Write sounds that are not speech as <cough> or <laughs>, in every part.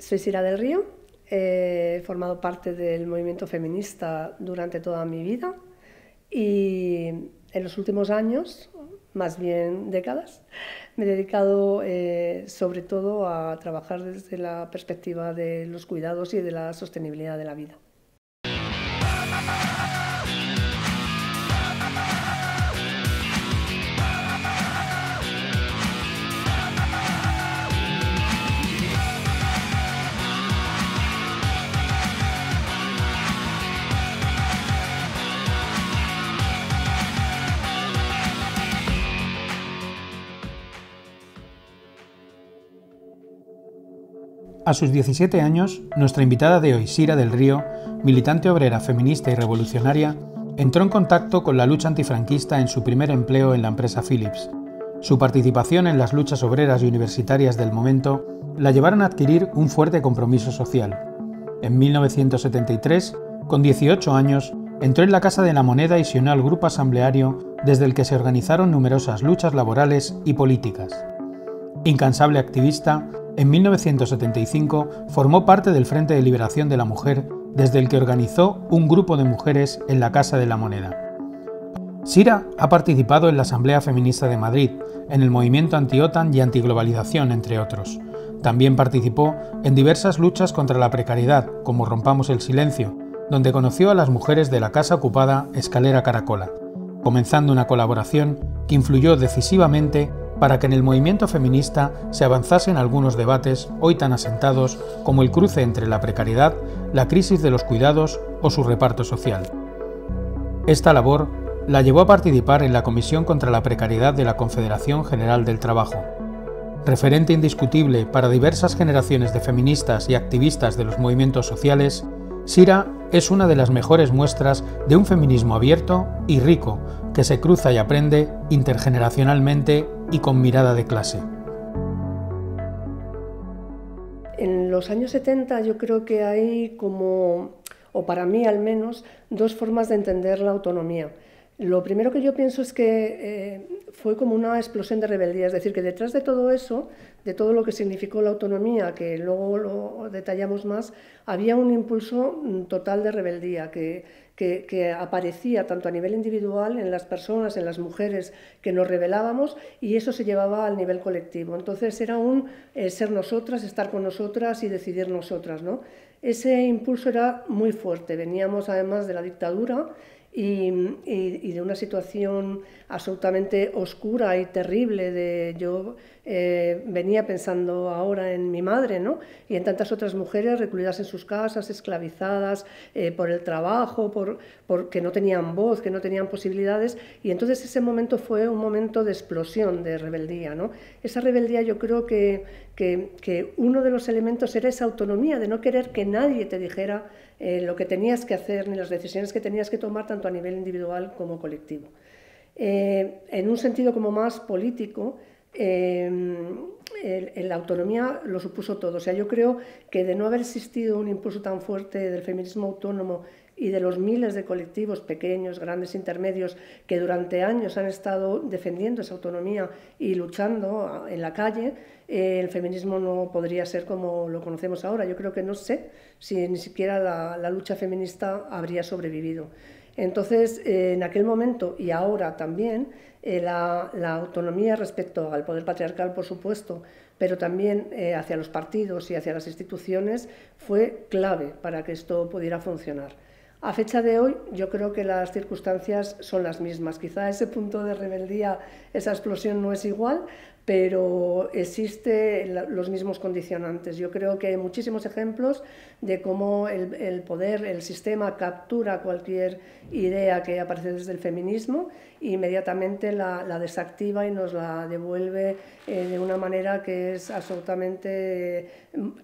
soy Sira del Río, he formado parte del movimiento feminista durante toda mi vida y en los últimos años, más bien décadas, me he dedicado eh, sobre todo a trabajar desde la perspectiva de los cuidados y de la sostenibilidad de la vida. A sus 17 años, nuestra invitada de hoy, Sira del Río, militante obrera, feminista y revolucionaria, entró en contacto con la lucha antifranquista en su primer empleo en la empresa Philips. Su participación en las luchas obreras y universitarias del momento la llevaron a adquirir un fuerte compromiso social. En 1973, con 18 años, entró en la Casa de la Moneda y se unió al grupo asambleario desde el que se organizaron numerosas luchas laborales y políticas. Incansable activista, en 1975 formó parte del Frente de Liberación de la Mujer, desde el que organizó un grupo de mujeres en la Casa de la Moneda. Sira ha participado en la Asamblea Feminista de Madrid, en el movimiento anti-OTAN y antiglobalización, entre otros. También participó en diversas luchas contra la precariedad, como Rompamos el Silencio, donde conoció a las mujeres de la casa ocupada Escalera Caracola, comenzando una colaboración que influyó decisivamente para que en el movimiento feminista se avanzasen algunos debates hoy tan asentados como el cruce entre la precariedad, la crisis de los cuidados o su reparto social. Esta labor la llevó a participar en la Comisión contra la Precariedad de la Confederación General del Trabajo. Referente indiscutible para diversas generaciones de feministas y activistas de los movimientos sociales, Sira es una de las mejores muestras de un feminismo abierto y rico que se cruza y aprende intergeneracionalmente y con mirada de clase. En los años 70 yo creo que hay como, o para mí al menos, dos formas de entender la autonomía. Lo primero que yo pienso es que eh, fue como una explosión de rebeldía, es decir, que detrás de todo eso, de todo lo que significó la autonomía, que luego lo detallamos más, había un impulso mm, total de rebeldía, que que, aparecía tanto a nivel individual en las personas, en las mujeres que nos revelábamos y eso se llevaba al nivel colectivo. Entonces era un eh, ser nosotras, estar con nosotras y decidir nosotras. ¿no? Ese impulso era muy fuerte. Veníamos además de la dictadura y, de una situación absolutamente oscura y terrible. De, yo eh, venía pensando ahora en mi madre ¿no? y en tantas otras mujeres recluidas en sus casas, esclavizadas eh, por el trabajo, por, no tenían voz, que no tenían posibilidades. Y entonces ese momento fue un momento de explosión, de rebeldía. Esa rebeldía yo creo que, que, que uno de los elementos era esa autonomía de no querer que nadie te dijera eh, lo que tenías que hacer ni las decisiones que tenías que tomar tanto a nivel individual como colectivo. Eh, en un sentido como más político, em, la autonomía lo supuso todo. O sea, yo creo que de no haber existido un impulso tan fuerte del feminismo autónomo y de los miles de colectivos pequeños, grandes, intermedios, que durante años han estado defendiendo esa autonomía y luchando en la calle, eh, el feminismo no podría ser como lo conocemos ahora. Yo creo que no sé si ni siquiera la, lucha feminista habría sobrevivido. Entonces, eh, en aquel momento y ahora también, eh, la, autonomía respecto al poder patriarcal, por supuesto, pero también hacia los partidos y hacia las instituciones, fue clave para que esto pudiera funcionar. A fecha de hoy, yo creo que las circunstancias son las mismas. Quizá ese punto de rebeldía, esa explosión no es igual, pero existen los mismos condicionantes. Yo creo que hay muchísimos ejemplos de cómo el, poder, el sistema captura cualquier idea que aparece desde el feminismo e inmediatamente la, desactiva y nos la devuelve eh, de una manera que es absolutamente,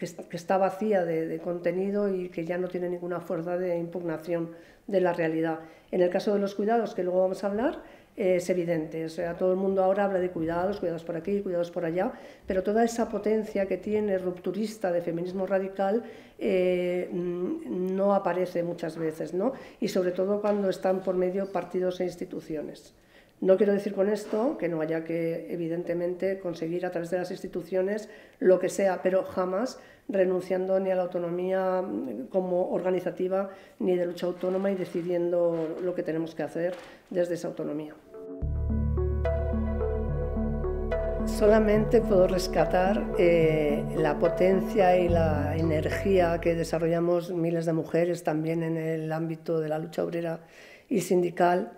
está vacía de contenido y que ya no tiene ninguna fuerza de impugnación de la realidad. En el caso de los cuidados, que luego vamos a hablar, es evidente. O sea, todo el mundo ahora habla de cuidados, cuidados por aquí, cuidados por allá, pero toda esa potencia que tiene rupturista de feminismo radical eh, mm, no aparece muchas veces, ¿no? Y sobre todo cuando están por medio partidos e instituciones. No quiero decir con esto que no haya que, evidentemente, conseguir a través de las instituciones lo que sea, pero jamás renunciando ni a la autonomía mm, como organizativa ni de lucha autónoma y decidiendo lo que tenemos que hacer desde esa autonomía. Solamente puedo rescatar eh, la potencia y la energía que desarrollamos miles de mujeres también en el ámbito de la lucha obrera y sindical,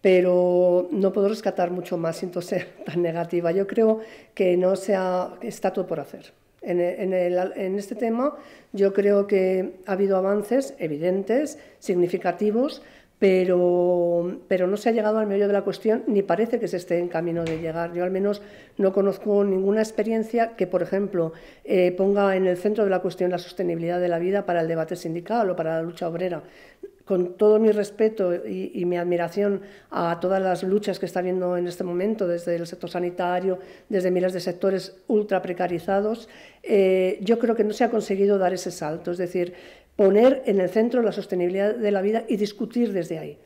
pero no puedo rescatar mucho más sin ser <laughs> tan negativa. Yo creo que no sea, está todo por hacer. En, e, en este tema yo creo que ha habido avances evidentes, significativos, pero, pero no se ha llegado al medio de la cuestión ni parece que se esté en camino de llegar. Yo al menos no conozco ninguna experiencia que, por ejemplo, eh, ponga en el centro de la cuestión la sostenibilidad de la vida para el debate sindical o para la lucha obrera. Con todo mi respeto y, mi admiración a todas las luchas que está habiendo en este momento, desde el sector sanitario, desde miles de sectores ultra precarizados, eh, yo creo que no se ha conseguido dar ese salto. Es decir, poner en el centro la sostenibilidad de la vida y discutir desde ahí.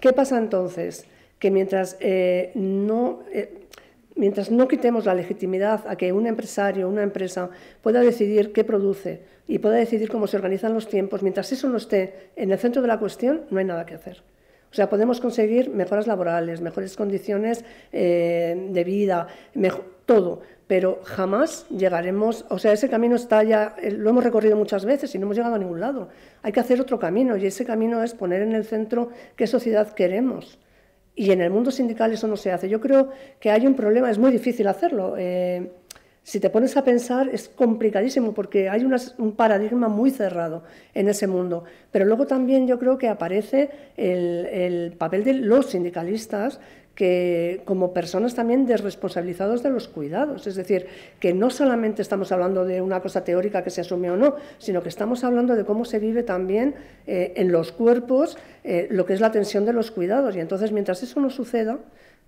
¿Qué pasa entonces? Que mientras, eh, no, eh, mientras no quitemos la legitimidad a que un empresario o una empresa pueda decidir qué produce y pueda decidir cómo se organizan los tiempos, mientras eso no esté en el centro de la cuestión, no hay nada que hacer. O sea, podemos conseguir mejoras laborales, mejores condiciones eh, de vida, todo, pero jamás llegaremos, o sea, ese camino está ya, eh, lo hemos recorrido muchas veces y no hemos llegado a ningún lado. Hay que hacer otro camino y ese camino es poner en el centro qué sociedad queremos. Y en el mundo sindical eso no se hace. Yo creo que hay un problema, es muy difícil hacerlo. Eh, si te pones a pensar, es complicadísimo porque hay un paradigma muy cerrado en ese mundo. Pero luego también yo creo que aparece el, papel de los sindicalistas que como personas también desresponsabilizados de los cuidados. Es decir, que no solamente estamos hablando de una cosa teórica que se asume o no, sino que estamos hablando de cómo se vive también eh, en los cuerpos eh, lo que es la tensión de los cuidados. Y entonces, mientras eso no suceda,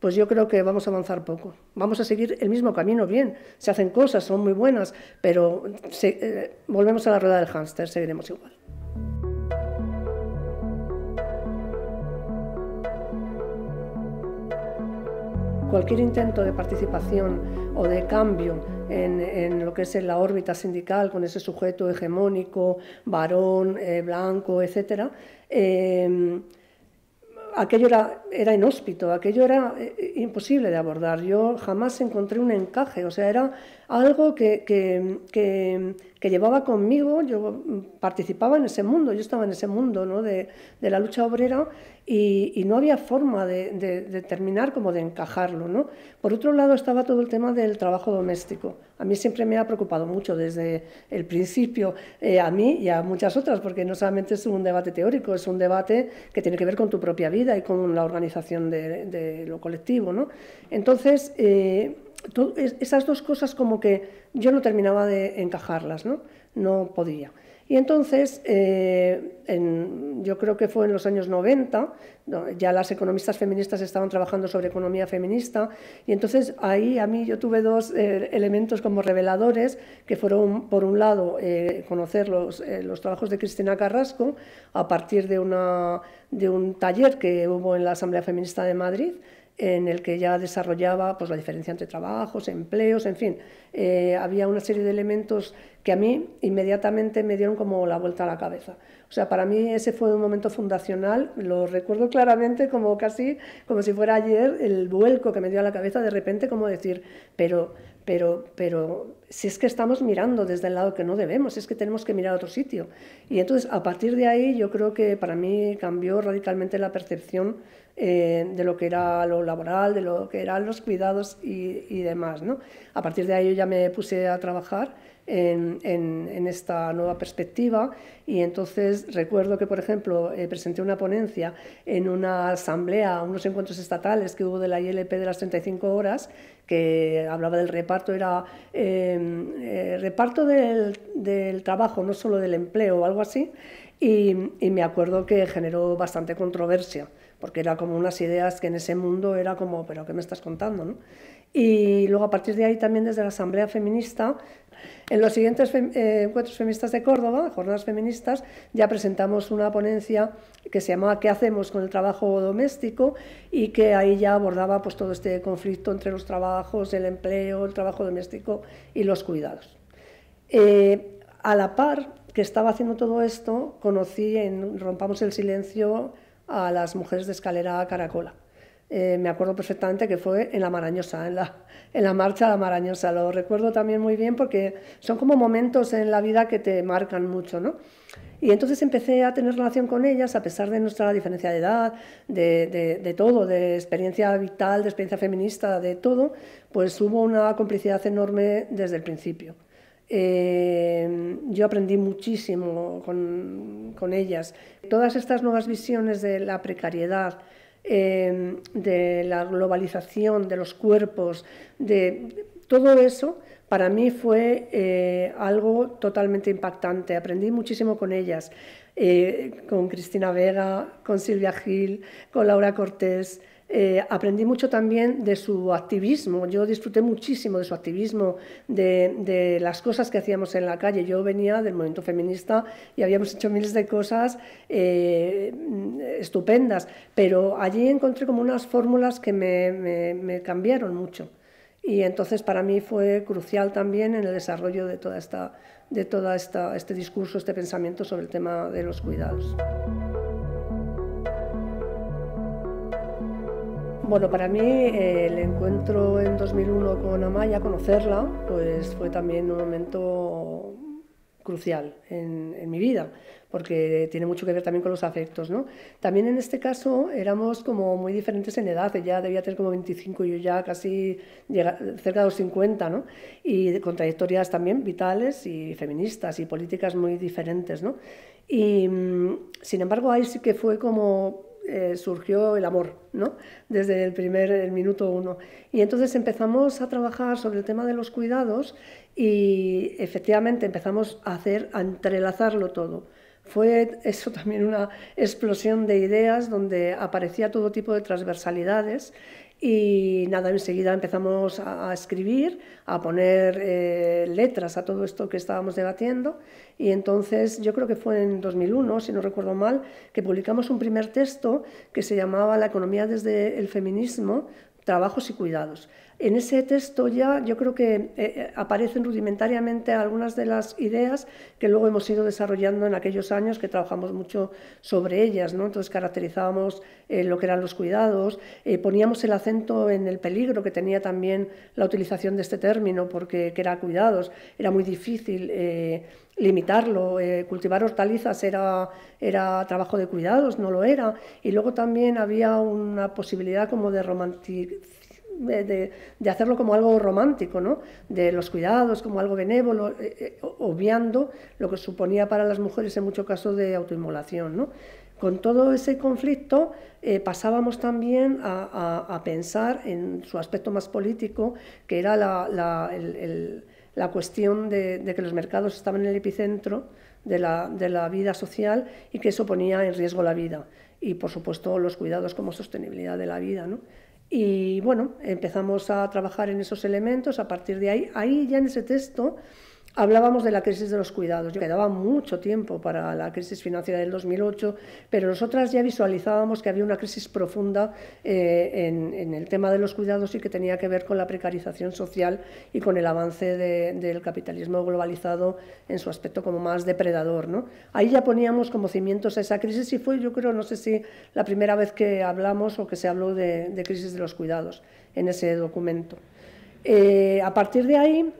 pues yo creo que vamos a avanzar poco. Vamos a seguir el mismo camino, bien, se hacen cosas, son muy buenas, pero eh, volvemos a la rueda del hámster, seguiremos igual. Cualquier intento de participación o de cambio en, lo que es la órbita sindical, con ese sujeto hegemónico, varón, eh, blanco, etcétera, eh, aquello era, era inhóspito, aquello era eh, eh, imposible de abordar. Yo jamás encontré un encaje, o sea, era algo que, llevaba conmigo, yo participaba en ese mundo, yo estaba en ese mundo ¿no? de la lucha obrera y, no había forma de, terminar como de encajarlo. ¿no? Por otro lado estaba todo el tema del trabajo doméstico. A mí siempre me ha preocupado mucho desde el principio, eh, a mí y a muchas otras, porque no solamente es un debate teórico, es un debate que tiene que ver con tu propia vida y con la organización de, lo colectivo. ¿no? Entonces, eh, esas dos cosas como que yo no terminaba de encajarlas, no, no podía. Y entonces, eh, yo creo que fue en los años 90, ya las economistas feministas estaban trabajando sobre economía feminista, y entonces ahí a mí yo tuve dos eh, elementos como reveladores, que fueron, por un lado, eh, conocer los, trabajos de Cristina Carrasco a partir de, de un taller que hubo en la Asamblea Feminista de Madrid, en el que ya desarrollaba pues, la diferencia entre trabajos, empleos, en fin. Eh, había una serie de elementos que a mí inmediatamente me dieron como la vuelta a la cabeza. O sea, para mí ese fue un momento fundacional, lo recuerdo claramente como casi, como si fuera ayer, el vuelco que me dio a la cabeza de repente, como decir, pero, pero, pero si es que estamos mirando desde el lado que no debemos, es que tenemos que mirar a otro sitio. Y entonces, a partir de ahí, yo creo que para mí cambió radicalmente la percepción eh, de lo que era lo laboral, de lo que eran los cuidados y, y demás. ¿no? A partir de ahí yo ya me puse a trabajar en, esta nueva perspectiva. Y entonces recuerdo que, por ejemplo, eh, presenté una ponencia en una asamblea, unos encuentros estatales que hubo de la ILP de las 35 horas, que hablaba del reparto, era em, eh, reparto del, del trabajo, no solo del empleo o algo así. Y, me acuerdo que generó bastante controversia, porque era como unas ideas que en ese mundo era como, pero ¿qué me estás contando? Y luego a partir de ahí también desde la Asamblea Feminista en los siguientes eh, encuentros feministas de Córdoba, jornadas feministas, ya presentamos una ponencia que se llamaba ¿Qué hacemos con el trabajo doméstico? y que ahí ya abordaba pues, todo este conflicto entre los trabajos, el empleo, el trabajo doméstico y los cuidados. Eh, a la par que estaba haciendo todo esto, conocí en Rompamos el Silencio a las mujeres de escalera Caracola. Eh, me acuerdo perfectamente que fue en la Marañosa, en la, en la marcha de la Marañosa. Lo recuerdo también muy bien porque son como momentos en la vida que te marcan mucho, ¿no? Y entonces empecé a tener relación con ellas a pesar de nuestra diferencia de edad, de, de, todo, de experiencia vital, de experiencia feminista, de todo, pues hubo una complicidad enorme desde el principio. Eh, yo aprendí muchísimo con, con ellas. Todas estas nuevas visiones de la precariedad, Em, de la globalización, de los cuerpos, de todo eso, para mí fue eh, algo totalmente impactante. Aprendí muchísimo con ellas, eh, con Cristina Vega, con Silvia Gil, con Laura Cortés. Eh, aprendí mucho también de su activismo, yo disfruté muchísimo de su activismo, de, las cosas que hacíamos en la calle. Yo venía del movimiento feminista y habíamos hecho miles de cosas eh, estupendas, pero allí encontré como unas fórmulas que me, cambiaron mucho. Y entonces para mí fue crucial también en el desarrollo de todo esta, de toda esta, este discurso, este pensamiento sobre el tema de los cuidados. Bueno, para mí eh, el encuentro en 2001 con Amaya, conocerla, pues fue también un momento crucial en, mi vida, porque tiene mucho que ver también con los afectos. ¿no? También en este caso éramos como muy diferentes en edad, ella debía tener como 25 y yo ya casi cerca de los 50, ¿no? y con trayectorias también vitales y feministas y políticas muy diferentes. ¿no? Y mm, sin embargo ahí sí que fue como eh, surgió el amor, ¿no? Desde el primer minuto uno. Y entonces empezamos a trabajar sobre el tema de los cuidados y efectivamente empezamos a hacer, a entrelazarlo todo. Fue eso también una explosión de ideas donde aparecía todo tipo de transversalidades y nada, enseguida empezamos a, escribir, a poner eh, letras a todo esto que estábamos debatiendo. Y entonces yo creo que fue en 2001, si no recuerdo mal, que publicamos un primer texto que se llamaba La economía desde el feminismo, trabajos y cuidados. En ese texto ya yo creo que eh, eh, aparecen rudimentariamente algunas de las ideas que luego hemos ido desarrollando en aquellos años que trabajamos mucho sobre ellas. ¿no? Entonces caracterizábamos eh, lo que eran los cuidados, poníamos el acento en el peligro que tenía también la utilización de este término, porque era cuidados, era muy difícil limitarlo. Eh, cultivar hortalizas era, era trabajo de cuidados, no lo era. Y luego también había una posibilidad como de romantizar eh, de, hacerlo como algo romántico, ¿no? de los cuidados, como algo benévolo, eh, obviando lo que suponía para las mujeres en muchos casos de autoinmolación. Con todo ese conflicto pasábamos también a, pensar en su aspecto más político, que era la, el la cuestión de, que los mercados estaban en el epicentro de la, vida social y que eso ponía en riesgo la vida. Y por supuesto los cuidados como sostenibilidad de la vida. Y bueno, empezamos a trabajar en esos elementos. A partir de ahí, ahí ya en ese texto Hablábamos de la crisis de los cuidados. Yo quedaba mucho tiempo para la crisis financiera del 2008, pero nosotras ya visualizábamos que había una crisis profunda eh, en, el tema de los cuidados y que tenía que ver con la precarización social y con el avance del capitalismo globalizado en su aspecto como más depredador. ¿no? Ahí ya poníamos como cimientos a esa crisis y fue, yo creo, no sé si la primera vez que hablamos o que se habló de, crisis de los cuidados en ese documento. Eh, a partir de ahí,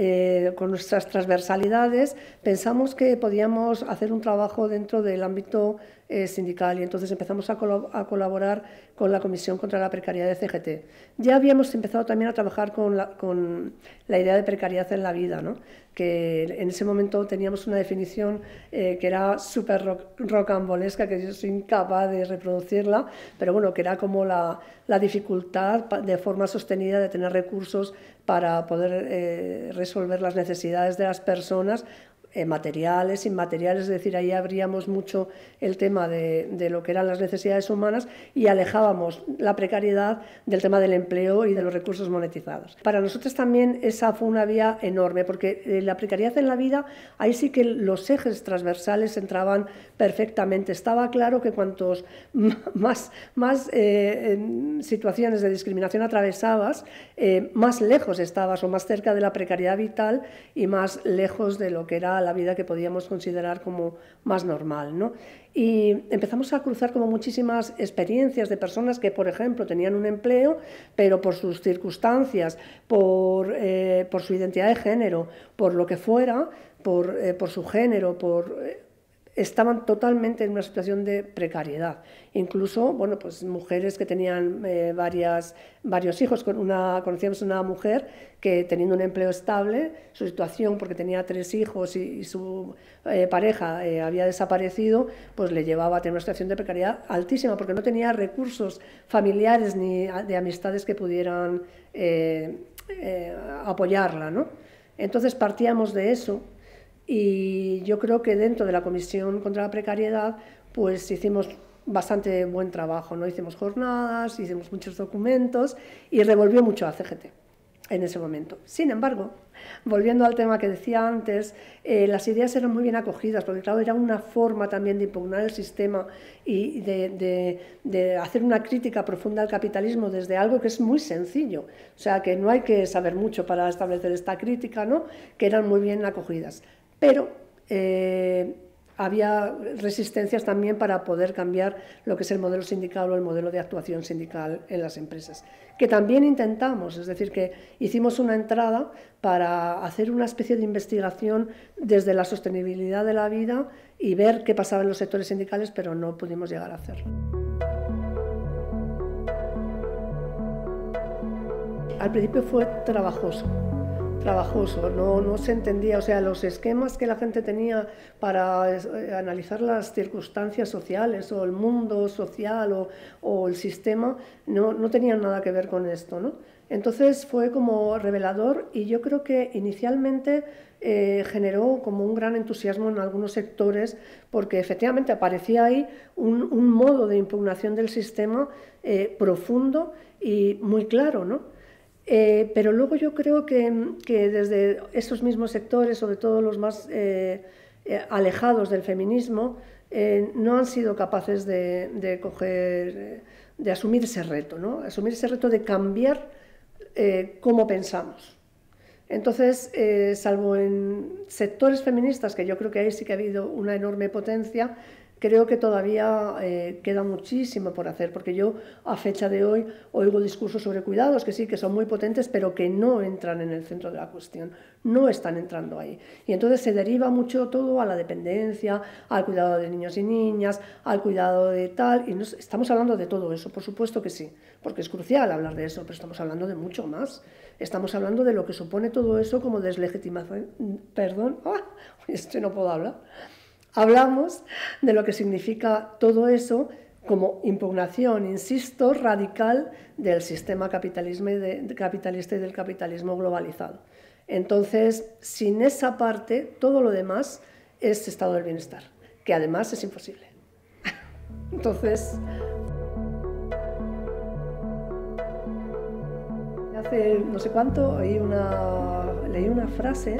eh, con nuestras transversalidades, pensamos que podíamos hacer un trabajo dentro del ámbito eh, sindical y entonces empezamos a, colaborar con la Comisión contra la Precariedad de CGT. Ya habíamos empezado también a trabajar con la, idea de precariedad en la vida, que en ese momento teníamos una definición eh, que era súper rocambolesca, que yo soy incapaz de reproducirla, pero bueno, que era como la, dificultad de forma sostenida de tener recursos para poder eh, resolver las necesidades de las personas eh, materiales, inmateriales, es decir, ahí abríamos mucho el tema de, lo que eran las necesidades humanas y alejábamos la precariedad del tema del empleo y de los recursos monetizados. Para nosotros también esa fue una vía enorme, porque eh, la precariedad en la vida, ahí sí que los ejes transversales entraban perfectamente. Estaba claro que cuantos más, más eh, em, situaciones de discriminación atravesabas, más lejos estabas o más cerca de la precariedad vital y más lejos de lo que era la la vida que podíamos considerar como más normal. Y empezamos a cruzar como muchísimas experiencias de personas que, por ejemplo, tenían un empleo, pero por sus circunstancias, por, eh, su identidad de género, por lo que fuera, por, eh, por su género, por eh, estaban totalmente en una situación de precariedad. Incluso, bueno, pues mujeres que tenían eh, varias, varios hijos. Con una, conocíamos una mujer que teniendo un empleo estable, su situación, porque tenía tres hijos y, su eh, pareja eh, había desaparecido, pues le llevaba a tener una situación de precariedad altísima, porque no tenía recursos familiares ni de amistades que pudieran apoyarla, Entonces partíamos de eso y yo creo que dentro de la Comisión contra la Precariedad pues hicimos bastante buen trabajo, ¿no? Hicimos jornadas, hicimos muchos documentos y revolvió mucho a CGT en ese momento. Sin embargo, volviendo al tema que decía antes, eh, las ideas eran muy bien acogidas, porque claro, era una forma también de impugnar el sistema y de, de, de, hacer una crítica profunda al capitalismo desde algo que es muy sencillo, o sea, que no hay que saber mucho para establecer esta crítica, ¿no? que eran muy bien acogidas pero eh, había resistencias también para poder cambiar lo que es el modelo sindical o el modelo de actuación sindical en las empresas, que también intentamos, es decir, que hicimos una entrada para hacer una especie de investigación desde la sostenibilidad de la vida y ver qué pasaba en los sectores sindicales, pero no pudimos llegar a hacerlo. Al principio fue trabajoso, trabajoso, no, se entendía, o sea, los esquemas que la gente tenía para eh, analizar las circunstancias sociales o el mundo social o, el sistema no, tenían nada que ver con esto, ¿no? Entonces fue como revelador y yo creo que inicialmente eh, generó como un gran entusiasmo en algunos sectores porque efectivamente aparecía ahí un, modo de impugnación del sistema eh, profundo y muy claro, ¿no? Eh, pero luego yo creo que, desde esos mismos sectores, sobre todo los más eh, eh, alejados del feminismo, no han sido capaces de, de, coger, de asumir ese reto, ¿no? asumir ese reto de cambiar cómo pensamos. Entonces, salvo en sectores feministas, que yo creo que ahí sí que ha habido una enorme potencia, creo que todavía eh, queda muchísimo por hacer, porque yo a fecha de hoy oigo discursos sobre cuidados que sí, que son muy potentes, pero que no entran en el centro de la cuestión, no están entrando ahí. Y entonces se deriva mucho todo a la dependencia, al cuidado de niños y niñas, al cuidado de tal, y nos, estamos hablando de todo eso, por supuesto que sí, porque es crucial hablar de eso, pero estamos hablando de mucho más. Estamos hablando de lo que supone todo eso como deslegitimación, perdón, <laughs> este no puedo hablar Hablamos de lo que significa todo eso como impugnación, insisto, radical del sistema capitalismo capitalista y del capitalismo globalizado. Entonces, sin esa parte, todo lo demás es estado del bienestar, que además es imposible. <laughs> Entonces... Hace no sé cuánto una, leí una frase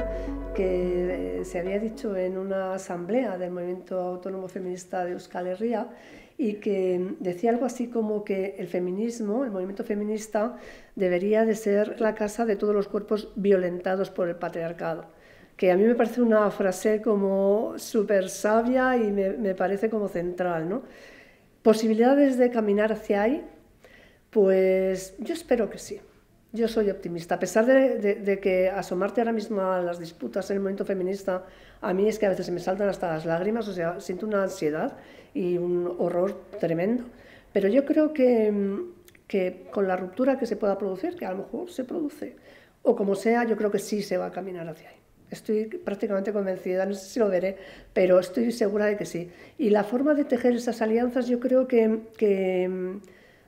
que eh, se había dicho en una asamblea del Movimiento Autónomo Feminista de Euskal Herria y que decía algo así como que el feminismo, el movimiento feminista, debería de ser la casa de todos los cuerpos violentados por el patriarcado. Que a mí me parece una frase como súper sabia y me, parece como central. ¿no? ¿Posibilidades de caminar hacia ahí? Pues yo espero que sí. Yo soy optimista, a pesar de, de, que asomarte ahora mismo a las disputas en el movimiento feminista, a mí es que a veces se me saltan hasta las lágrimas, o sea, siento una ansiedad y un horror tremendo. Pero yo creo que, que con la ruptura que se pueda producir, que a lo mejor se produce, o como sea, yo creo que sí se va a caminar hacia ahí. Estoy prácticamente convencida, no sé si lo veré, pero estoy segura de que sí. Y la forma de tejer esas alianzas yo creo que, que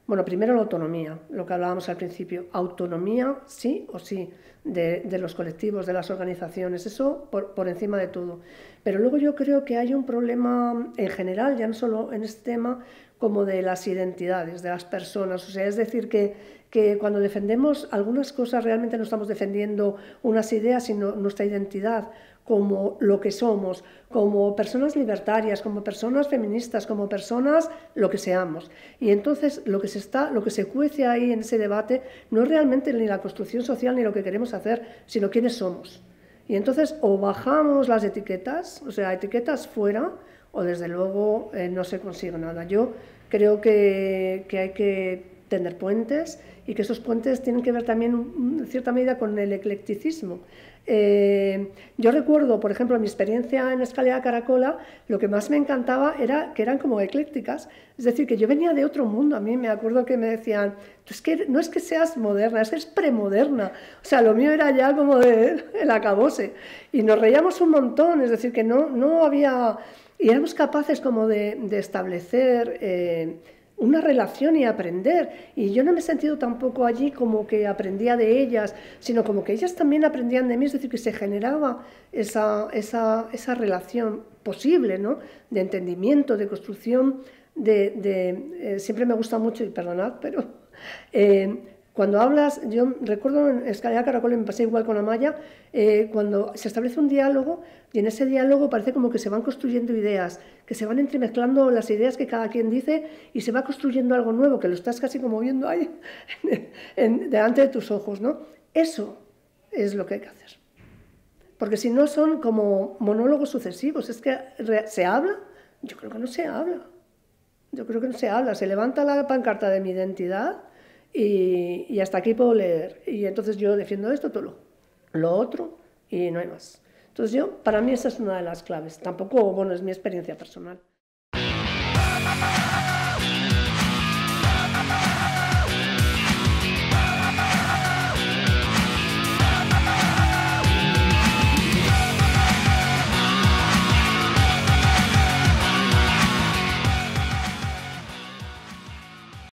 bueno, primero la autonomía, lo que hablábamos al principio. Autonomía, sí o sí, de, los colectivos, de las organizaciones, eso por, encima de todo. Pero luego yo creo que hay un problema en general, ya no solo en este tema, como de las identidades, de las personas. O sea, es decir, que, que cuando defendemos algunas cosas realmente no estamos defendiendo unas ideas, sino nuestra identidad como lo que somos, como personas libertarias, como personas feministas, como personas lo que seamos. Y entonces lo que se está, lo que se cuece ahí en ese debate no es realmente ni la construcción social ni lo que queremos hacer, sino quiénes somos. Y entonces o bajamos las etiquetas, o sea, etiquetas fuera, o desde luego eh, no se consigue nada. Yo creo que, que hay que tener puentes y que esos puentes tienen que ver también en cierta medida con el eclecticismo. Eh, yo recuerdo, por ejemplo, mi experiencia en Escalera Caracola, lo que más me encantaba era que eran como eclécticas, es decir, que yo venía de otro mundo. A mí me acuerdo que me decían, que no es que seas moderna, es que es premoderna. O sea, lo mío era ya como de, <laughs> el acabose. Y nos reíamos un montón, es decir, que no, no había... Y éramos capaces como de, establecer... Eh, una relación y aprender. Y yo no me he sentido tampoco allí como que aprendía de ellas, sino como que ellas también aprendían de mí, es decir, que se generaba esa, relación posible, ¿no? De entendimiento, de construcción, de... Eh, siempre me gusta mucho, y perdonad, pero... Eh, cuando hablas, yo recuerdo en Escalera Caracol, me pasé igual con Amaya, eh, cuando se establece un diálogo y en ese diálogo parece como que se van construyendo ideas, que se van entremezclando las ideas que cada quien dice y se va construyendo algo nuevo, que lo estás casi como viendo ahí <laughs> delante de tus ojos, ¿no? Eso es lo que hay que hacer. Porque si no son como monólogos sucesivos, es que se habla, yo creo que no se habla. Yo creo que no se habla, se levanta la pancarta de mi identidad y, hasta aquí puedo leer. Y entonces yo defiendo esto, todo lo, lo, otro y no hay más. Entonces yo, para mí esa es una de las claves. Tampoco, bueno, es mi experiencia personal.